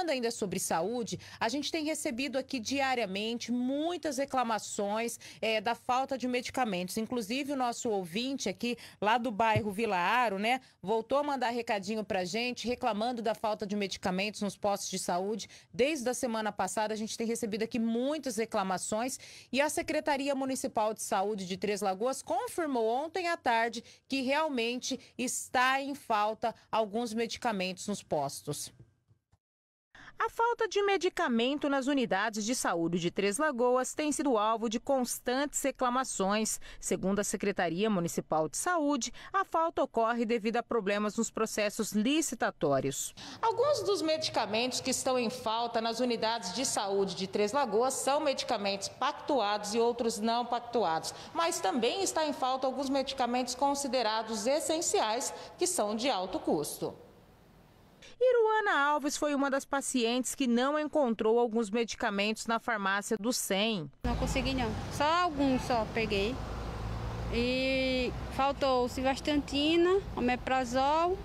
Falando ainda sobre saúde, a gente tem recebido aqui diariamente muitas reclamações é, da falta de medicamentos. Inclusive, o nosso ouvinte aqui, lá do bairro Vila Aro, né, voltou a mandar recadinho pra gente, reclamando da falta de medicamentos nos postos de saúde. Desde a semana passada, a gente tem recebido aqui muitas reclamações e a Secretaria Municipal de Saúde de Três Lagoas confirmou ontem à tarde que realmente está em falta alguns medicamentos nos postos. A falta de medicamento nas unidades de saúde de Três Lagoas tem sido alvo de constantes reclamações. Segundo a Secretaria Municipal de Saúde, a falta ocorre devido a problemas nos processos licitatórios. Alguns dos medicamentos que estão em falta nas unidades de saúde de Três Lagoas são medicamentos pactuados e outros não pactuados, mas também está em falta alguns medicamentos considerados essenciais que são de alto custo. Iruana Alves foi uma das pacientes que não encontrou alguns medicamentos na farmácia do SEM. Não consegui não, só alguns só peguei. E faltou civastantina, omeprazol,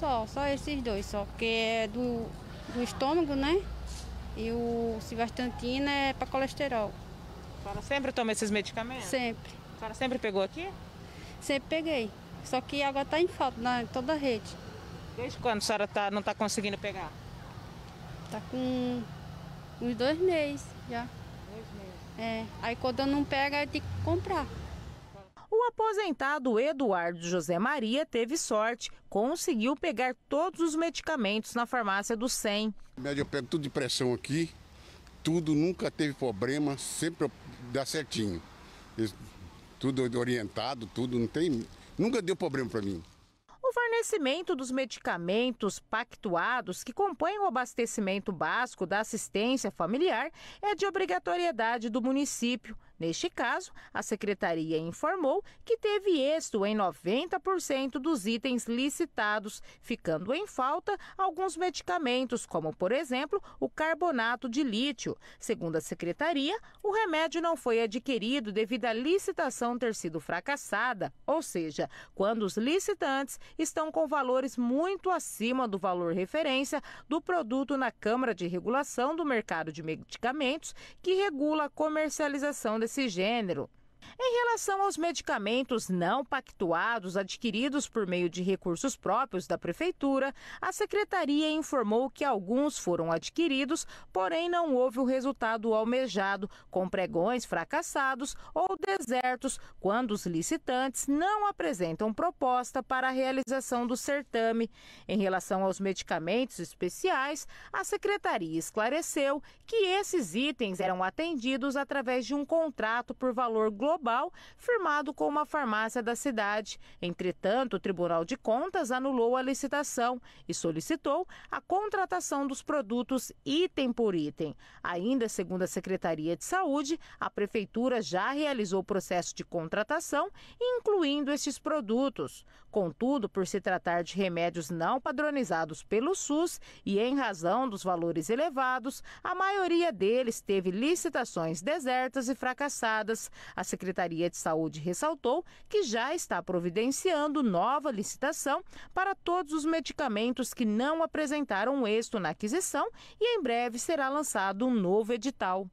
só, só esses dois só, porque é do, do estômago, né? E o civastantina é para colesterol. A sempre toma esses medicamentos? Sempre. A sempre pegou aqui? Sempre peguei. Só que agora está em falta na né? toda a rede. Desde quando a senhora tá, não está conseguindo pegar? Tá com uns dois meses já. Dois meses. É. Aí quando eu não pega, eu tenho que comprar. O aposentado Eduardo José Maria teve sorte, conseguiu pegar todos os medicamentos na farmácia do 100. Médio eu pego tudo de pressão aqui, tudo, nunca teve problema, sempre dá certinho. Tudo orientado, tudo, não tem, nunca deu problema para mim fornecimento dos medicamentos pactuados que compõem o abastecimento básico da assistência familiar é de obrigatoriedade do município Neste caso, a secretaria informou que teve êxito em 90% dos itens licitados, ficando em falta alguns medicamentos, como, por exemplo, o carbonato de lítio. Segundo a secretaria, o remédio não foi adquirido devido à licitação ter sido fracassada, ou seja, quando os licitantes estão com valores muito acima do valor referência do produto na Câmara de Regulação do Mercado de Medicamentos, que regula a comercialização desse esse gênero. Em relação aos medicamentos não pactuados adquiridos por meio de recursos próprios da Prefeitura, a Secretaria informou que alguns foram adquiridos, porém não houve o resultado almejado, com pregões fracassados ou desertos, quando os licitantes não apresentam proposta para a realização do certame. Em relação aos medicamentos especiais, a Secretaria esclareceu que esses itens eram atendidos através de um contrato por valor global global firmado com uma farmácia da cidade. Entretanto, o Tribunal de Contas anulou a licitação e solicitou a contratação dos produtos item por item. Ainda segundo a Secretaria de Saúde, a Prefeitura já realizou o processo de contratação, incluindo estes produtos. Contudo, por se tratar de remédios não padronizados pelo SUS e em razão dos valores elevados, a maioria deles teve licitações desertas e fracassadas. A Secretaria Secretaria de Saúde ressaltou que já está providenciando nova licitação para todos os medicamentos que não apresentaram êxito na aquisição e em breve será lançado um novo edital.